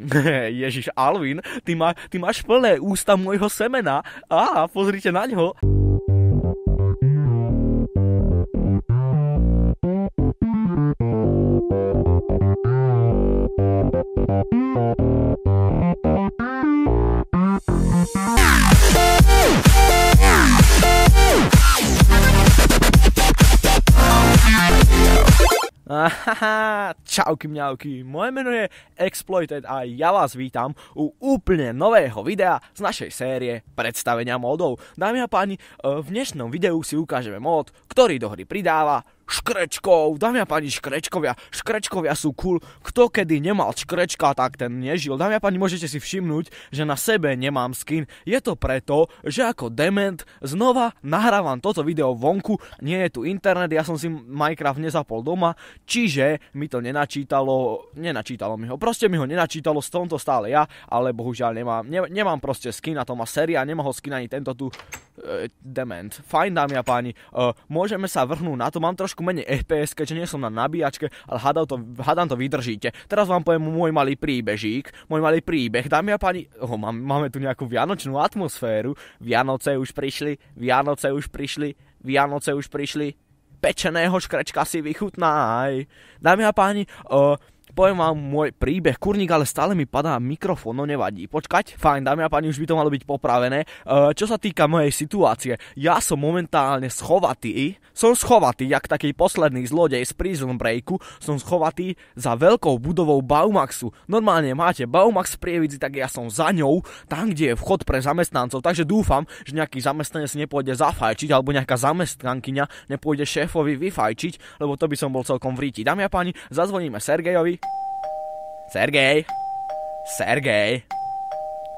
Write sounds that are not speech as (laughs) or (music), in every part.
(laughs) Ježiš, Alvin, ty, má, ty máš plné ústa môjho semena. Á, pozrite na ňo. Thank you. Aha, čauky mňauky, moje meno je Exploited a ja vás vítam u úplne nového videa z našej série predstavenia modov. Dámy a páni, e, v dnešnom videu si ukážeme mod, ktorý do hry pridáva škrečkov, dámy a páni, škrečkovia, škrečkovia sú cool. Kto kedy nemal škrečka, tak ten nežil. Dámy a páni, môžete si všimnúť, že na sebe nemám skin. Je to preto, že ako dement znova nahrávam toto video vonku, nie je tu internet, ja som si Minecraft nezapol doma, čiže mi to nenačítalo, nenačítalo mi ho, proste mi ho nenačítalo, s tomto stále ja, ale bohužiaľ nemám, ne, nemám proste skin a to má séria, nemohol skin ani tento tu e, dement. Fajn, dámy a páni, e, môžeme sa vrhnúť na to, mám trošku trošku menej FPS, keďže nie som na nabíjačke, ale hádam to, hádam to vydržíte. Teraz vám poviem môj malý príbežík, môj malý príbeh. Dámy a páni, oh, máme, máme tu nejakú vianočnú atmosféru. Vianoce už prišli, Vianoce už prišli, Vianoce už prišli. Pečeného škrečka si vychutnaj. Dámy a páni, uh, Poviem vám môj príbeh. Kurník ale stále mi padá mikrofón, no nevadí. Počkať, fajn, dámy a páni, už by to malo byť popravené. E, čo sa týka mojej situácie, ja som momentálne schovatý, som schovatý, jak taký posledný zlodej z Prison Breaku, som schovatý za veľkou budovou Baumaxu. Normálne máte Baumax v Prievidzi, tak ja som za ňou, tam, kde je vchod pre zamestnancov, takže dúfam, že nejaký zamestnanec nepôjde zafajčiť, alebo nejaká zamestnankyňa nepôjde šéfovi vyfajčiť, lebo to by som bol celkom vríti. Dámy a páni, zazvoníme Sergejovi. Sergey. Sergey.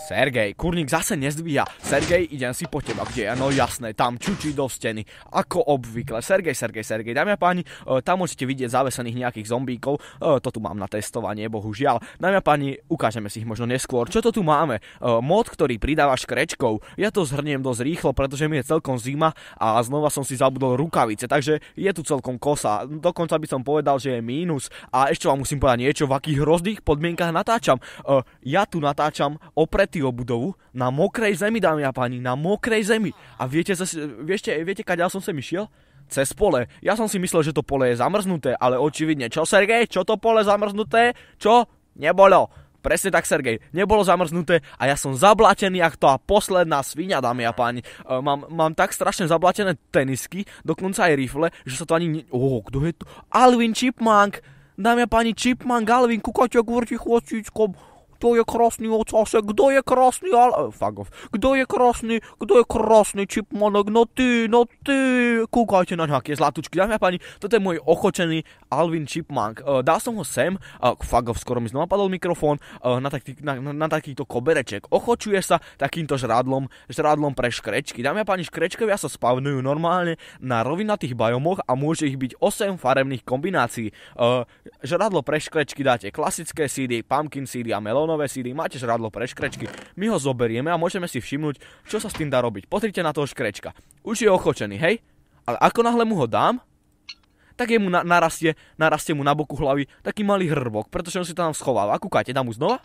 Sergej, kurník zase nezdvíja. Sergej, idem si po teba. Kde je No jasné, tam čučí do steny. Ako obvykle. Sergej, Sergej, Sergej. Dámy a páni, e, tam môžete vidieť zavesených nejakých zombíkov. E, to tu mám na testovanie, bohužiaľ. Dámy a páni, ukážeme si ich možno neskôr. Čo to tu máme? E, Mod, ktorý pridáva škrečkov. Ja to zhrniem dosť rýchlo, pretože mi je celkom zima a znova som si zabudol rukavice. Takže je tu celkom kosa. Dokonca by som povedal, že je mínus. A ešte vám musím povedať niečo, v akých hrozných podmienkach natáčam. Ja tu natáčam opred opretý o budovu na mokrej zemi, dámy a páni, na mokrej zemi. A viete, viete, viete kaď ja som sem išiel? Cez pole. Ja som si myslel, že to pole je zamrznuté, ale očividne. Čo, Sergej? Čo to pole zamrznuté? Čo? Nebolo. Presne tak, Sergej. Nebolo zamrznuté a ja som zablatený, ak to a posledná svinia, dámy a páni. E, mám, mám tak strašne zablatené tenisky, dokonca aj rifle, že sa to ani... Ne... Oh, kto je tu? Alvin Chipmunk! Dámy a páni, Chipmunk, Alvin, kukaťok, vrti chvostičkom kto je krásny ocase, kto je krásny, ale... Fuck off. Kto je krásny, kto je krásny čipmonek, no ty, no ty. Kúkajte na nejaké zlatučky, dámy a páni, toto je môj ochočený Alvin Chipmunk. Uh, dal som ho sem, uh, fuck off, skoro mi znova padol mikrofón, uh, na, taký, na, na, na takýto kobereček. Ochočuje sa takýmto žradlom, žradlom pre škrečky. Dámy a páni, škrečkovia sa spavnujú normálne na rovinatých bajomoch a môže ich byť 8 farebných kombinácií. Uh, žradlo pre škrečky dáte klasické CD, pumpkin CD a melón nové síly, máte žradlo pre škrečky, my ho zoberieme a môžeme si všimnúť, čo sa s tým dá robiť. Pozrite na toho škrečka. Už je ochočený, hej? Ale ako náhle mu ho dám, tak jemu na, narastie, narastie mu na boku hlavy taký malý hrbok, pretože on si tam schováva. Kúkajte, dám mu znova?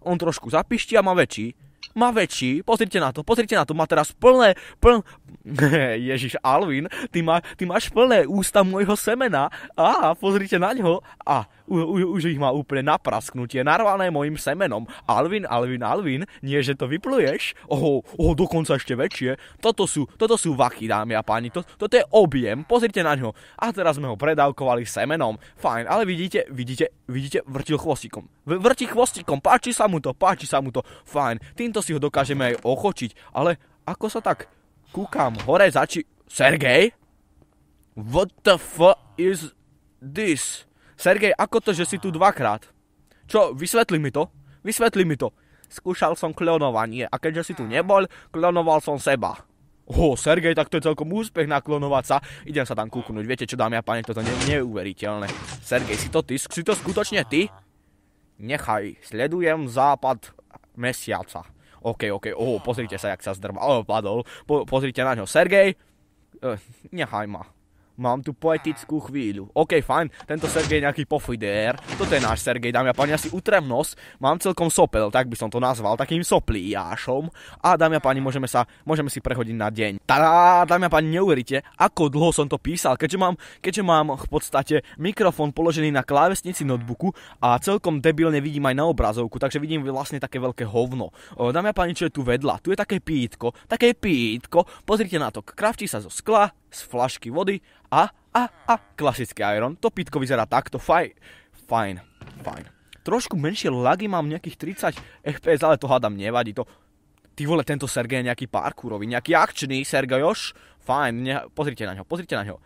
On trošku zapišti a má väčší. Má väčší, pozrite na to, pozrite na to, má teraz plné, pln... (laughs) Ježiš, Alvin, ty, má, ty máš plné ústa môjho semena. Á, pozrite na ňo. A u, u, už ich má úplne naprasknutie, narvané mojim semenom. Alvin, Alvin, Alvin, nie že to vypluješ? Oho, oho, dokonca ešte väčšie. Toto sú, toto sú vaky, dámy a páni, to, toto je objem, pozrite na ňo. A teraz sme ho predávkovali semenom, fajn, ale vidíte, vidíte, vidíte, vrtil chvostíkom. V, vrti chvostikom, páči sa mu to, páči sa mu to, fajn, týmto si ho dokážeme aj ochočiť, ale ako sa tak kúkam hore zači... Sergej? What the fuck is this? Sergej, ako to, že si tu dvakrát? Čo, vysvetli mi to? Vysvetli mi to. Skúšal som klonovanie a keďže si tu nebol, klonoval som seba. Ho, oh, Sergej, tak to je celkom úspech naklonovať sa. Idem sa tam kúknúť. Viete čo, dámy a páni, toto je neuveriteľné. Sergej, si to ty? Si to skutočne ty? Nechaj, sledujem západ mesiaca. OK, OK, oh, pozrite sa, jak sa zdrba. Oh, padol. Po- pozrite na ňo. Sergej, eh, nechaj ma. Mám tu poetickú chvíľu. OK, fajn, tento Sergej nejaký pofidér. Toto je náš Sergej, dámy a páni, asi utrem nos. Mám celkom sopel, tak by som to nazval, takým soplíjášom. A dámy a páni, môžeme, sa, môžeme si prehodiť na deň. Tadá, dámy a páni, neuveríte, ako dlho som to písal, keďže mám, keďže mám v podstate mikrofón položený na klávesnici notebooku a celkom debilne vidím aj na obrazovku, takže vidím vlastne také veľké hovno. Dámy a páni, čo je tu vedľa? Tu je také pítko, také pítko, pozrite na to, kravčí sa zo skla, z flašky vody a, a, a klasický Iron. To pitko vyzerá takto, faj, fajn, fajn. Trošku menšie lagy mám nejakých 30 FPS, ale to hádam nevadí, to... Ty vole, tento Sergej je nejaký parkúrový, nejaký akčný Sergejoš. Fajn, ne, pozrite na ňo, pozrite na ňo.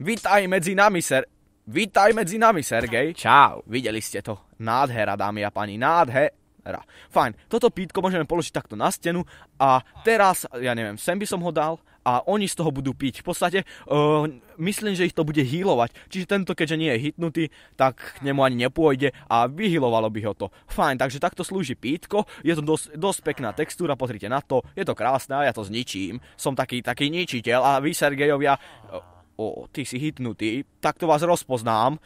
Vítaj medzi nami, Ser... Vítaj medzi nami, Sergej. Čau, videli ste to. Nádhera, dámy a pani, nádhera. Fajn, toto pítko môžeme položiť takto na stenu a teraz, ja neviem, sem by som ho dal a oni z toho budú piť. V podstate uh, myslím, že ich to bude hýlovať. Čiže tento, keďže nie je hitnutý, tak k nemu ani nepôjde a vyhýlovalo by ho to. Fajn, takže takto slúži pítko, je to dosť, dosť pekná textúra, pozrite na to, je to krásne a ja to zničím. Som taký, taký ničiteľ a vy, Sergejovia, eh, o, oh, ty si hitnutý, takto vás rozpoznám.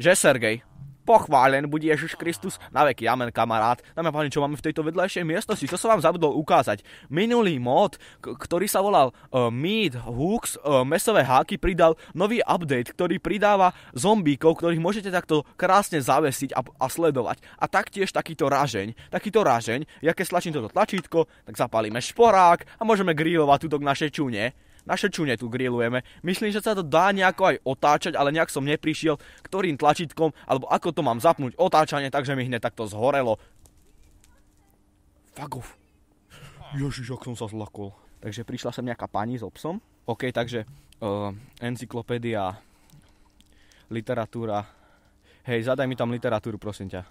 Že, Sergej? Pochválen bude Ježiš Kristus na veky. Amen, kamarát. Dáme páni, čo máme v tejto vedľajšej miestnosti, čo som vám zabudol ukázať. Minulý mod, ktorý sa volal uh, Meat Hooks, uh, mesové háky, pridal nový update, ktorý pridáva zombíkov, ktorých môžete takto krásne zavesiť a, a sledovať. A taktiež takýto ražeň, takýto ražeň, ja keď stlačím toto tlačítko, tak zapálime šporák a môžeme grillovať tuto k našej čune naše čune tu grillujeme. Myslím, že sa to dá nejako aj otáčať, ale nejak som neprišiel, ktorým tlačítkom, alebo ako to mám zapnúť otáčanie, takže mi hneď takto zhorelo. Fuck off. Ježiš, ak som sa zlakol. Takže prišla sem nejaká pani s obsom. OK, takže uh, encyklopédia, literatúra. Hej, zadaj mi tam literatúru, prosím ťa.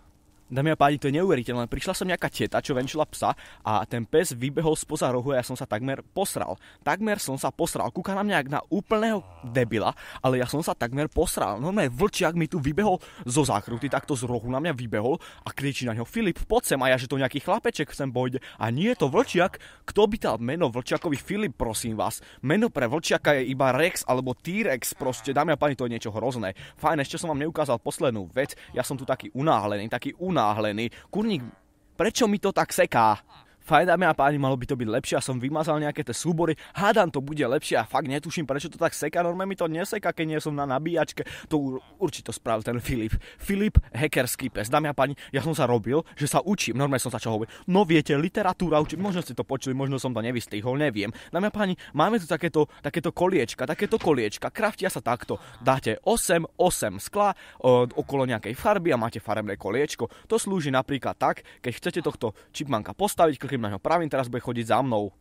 Dámy a páni, to je neuveriteľné. Prišla som nejaká teta, čo venčila psa a ten pes vybehol spoza rohu a ja som sa takmer posral. Takmer som sa posral. Kúka na mňa jak na úplného debila, ale ja som sa takmer posral. Normálne vlčiak mi tu vybehol zo zákruty, takto z rohu na mňa vybehol a kričí na ňo Filip, poď sem a ja, že to nejaký chlapeček sem pojde. A nie je to vlčiak. Kto by tal meno vlčiakovi Filip, prosím vás? Meno pre vlčiaka je iba Rex alebo T-Rex proste. Dámy a páni, to je niečo hrozné. Fajn, ešte som vám neukázal poslednú vec. Ja som tu taký unáhlený, taký unáhlený unáhlený. Kurník, prečo mi to tak seká? fajn dámy a páni, malo by to byť lepšie a som vymazal nejaké tie súbory, hádam to bude lepšie a fakt netuším, prečo to tak seka, normálne mi to neseka, keď nie som na nabíjačke, to určite spravil ten Filip. Filip, hackerský pes, dámy a páni, ja som sa robil, že sa učím, normálne som sa čo hovoril, no viete, literatúra učím, možno ste to počuli, možno som to nevystihol, neviem. Dámy a páni, máme tu takéto, takéto koliečka, takéto koliečka, kraftia sa takto, dáte 8, 8 skla o, okolo nejakej farby a máte farebné koliečko. To slúži napríklad tak, keď chcete tohto čipmanka postaviť, kým na ňo pravím, teraz bude chodiť za mnou.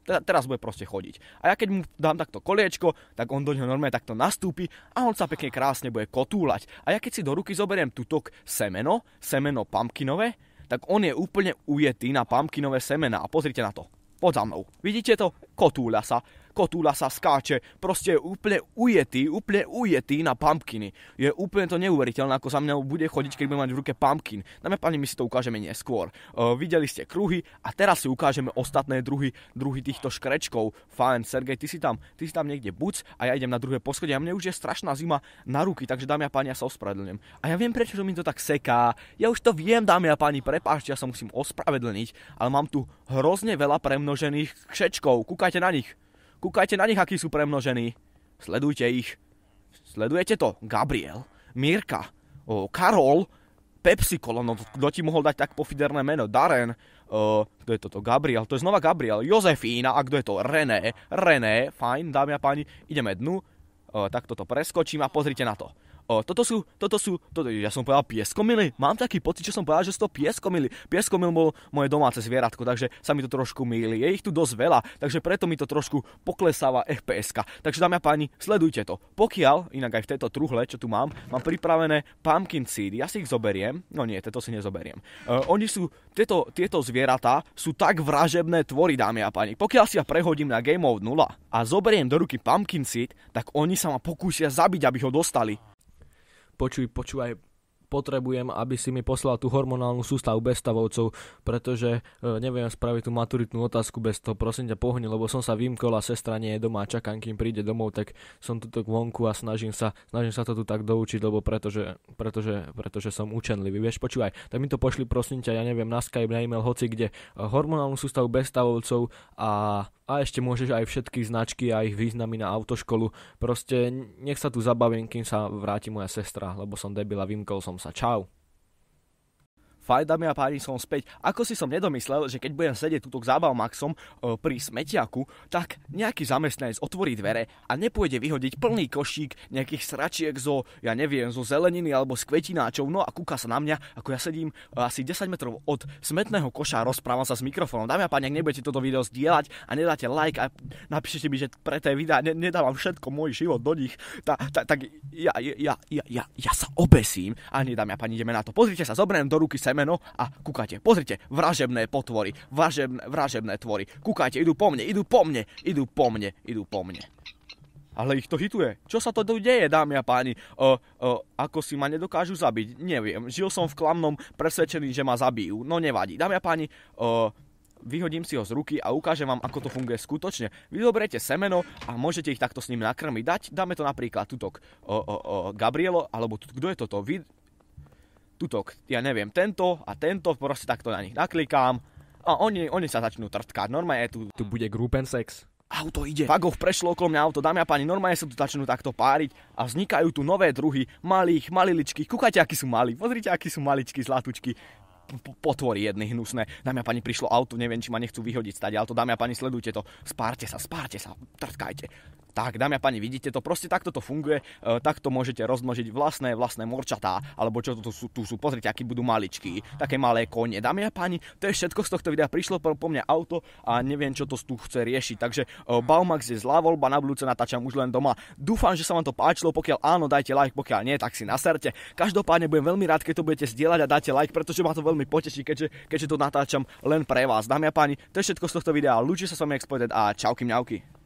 Teda, teraz bude proste chodiť. A ja keď mu dám takto koliečko, tak on do neho normálne takto nastúpi a on sa pekne krásne bude kotúľať. A ja keď si do ruky zoberiem tutok semeno, semeno pumpkinové, tak on je úplne ujetý na pumpkinové semena. A pozrite na to. Pod za mnou. Vidíte to? Kotúľa sa kotúľa sa skáče, proste je úplne ujetý, úplne ujetý na pumpkiny. Je úplne to neuveriteľné, ako sa mňa bude chodiť, keď budem mať v ruke pumpkin. Dáme pani, my si to ukážeme neskôr. Uh, videli ste kruhy a teraz si ukážeme ostatné druhy, druhy týchto škrečkov. Fajn, Sergej, ty si tam, ty si tam niekde buc a ja idem na druhé poschodie a mne už je strašná zima na ruky, takže dámy a páni, ja sa ospravedlňujem. A ja viem, prečo mi to tak seká. Ja už to viem, dámy a páni, prepáčte, ja sa musím ospravedlniť, ale mám tu hrozne veľa premnožených kšečkov. Kúkajte na nich. Kúkajte na nich, akí sú premnožení. Sledujte ich. Sledujete to? Gabriel, Mirka, o, Karol, Pepsi Cola, no kto ti mohol dať tak pofiderné meno? Darren, uh, kto je toto? Gabriel, to je znova Gabriel, Jozefína, a kto je to? René, René, fajn, dámy a páni, ideme dnu, uh, tak toto preskočím a pozrite na to o, toto sú, toto sú, toto, ja som povedal pieskomily, mám taký pocit, že som povedal, že sú to pieskomily. Pieskomil bol moje domáce zvieratko, takže sa mi to trošku mýli. Je ich tu dosť veľa, takže preto mi to trošku poklesáva fps -ka. Takže dámy a páni, sledujte to. Pokiaľ, inak aj v tejto truhle, čo tu mám, mám pripravené pumpkin seed, ja si ich zoberiem, no nie, tieto si nezoberiem. E, oni sú, tieto, tieto zvieratá sú tak vražebné tvory, dámy a páni. Pokiaľ si ja prehodím na Game Mode 0 a zoberiem do ruky pumpkin seed, tak oni sa ma pokúsia zabiť, aby ho dostali počuj, počúvaj potrebujem, aby si mi poslal tú hormonálnu sústavu bez stavovcov, pretože e, neviem spraviť tú maturitnú otázku bez toho, prosím ťa pohni, lebo som sa vymkol a sestra nie je doma a čakám, kým príde domov, tak som tu vonku a snažím sa, snažím sa to tu tak doučiť, lebo pretože, pretože, pretože som učenlivý. Vieš, počúvaj, tak mi to pošli prosím ťa, ja neviem, na Skype, na e-mail, hoci kde, e, hormonálnu sústavu bez stavovcov a a ešte môžeš aj všetky značky a ich významy na autoškolu. Proste nech sa tu zabavím, kým sa vráti moja sestra, lebo som debil a vymkol som A ciao. dámy a páni som späť. Ako si som nedomyslel, že keď budem sedieť tuto k zábal Maxom e, pri smetiaku, tak nejaký zamestnanec otvorí dvere a nepôjde vyhodiť plný košík nejakých sračiek zo, ja neviem, zo zeleniny alebo z kvetináčov, no a kúka sa na mňa, ako ja sedím e, asi 10 metrov od smetného koša a rozprávam sa s mikrofónom. Dámy a páni, ak nebudete toto video zdieľať a nedáte like a napíšete mi, že pre tie videá ne- nedávam všetko môj život do nich, tak ta, tak ja, ja, ja, ja, ja, ja sa obesím. A nie, dámy a páni, ideme na to. Pozrite sa, zoberiem do ruky sa semeno a kúkajte, pozrite, vražebné potvory, vražebné, vražebné tvory, kúkajte, idú po mne, idú po mne, idú po mne, idú po mne. Ale ich to hituje. Čo sa to tu deje, dámy a páni? O, o, ako si ma nedokážu zabiť? Neviem. Žil som v klamnom presvedčený, že ma zabijú. No nevadí. Dámy a páni, o, vyhodím si ho z ruky a ukážem vám, ako to funguje skutočne. Vy semeno a môžete ich takto s ním nakrmiť. Dať, dáme to napríklad tutok o, o, o, Gabrielo, alebo tu, kto je toto? Vy, tutok, ja neviem, tento a tento, proste takto na nich naklikám a oni, oni sa začnú trtkať. Normálne je tu... Tu bude group and sex. Auto ide. Fagov prešlo okolo mňa auto, dámy a páni, normálne sa tu začnú takto páriť a vznikajú tu nové druhy malých, maliličky, Kúkajte, akí sú mali. Pozrite, akí sú maličky, zlatučky potvory jedny hnusné. Dámy a pani, prišlo auto, neviem, či ma nechcú vyhodiť stať, ale to dámy a pani, sledujte to. Spárte sa, spárte sa, trtkajte. Tak, dámy a páni, vidíte to, proste takto to funguje, e, takto môžete rozmnožiť vlastné, vlastné morčatá, alebo čo tu sú, tu sú, pozrite, aký budú maličky, také malé kone. Dámy a páni, to je všetko z tohto videa, prišlo po, po auto a neviem, čo to tu chce riešiť, takže e, Baumax je zlá voľba, na budúce natáčam už len doma. Dúfam, že sa vám to páčilo, pokiaľ áno, dajte like, pokiaľ nie, tak si naserte. Každopádne budem veľmi rád, keď to budete zdieľať a dáte like, pretože ma to veľmi poteší, keďže, keďže to natáčam len pre vás. Dámy a páni, to je všetko z tohto videa, ľúči sa s vami a čauky mňauky.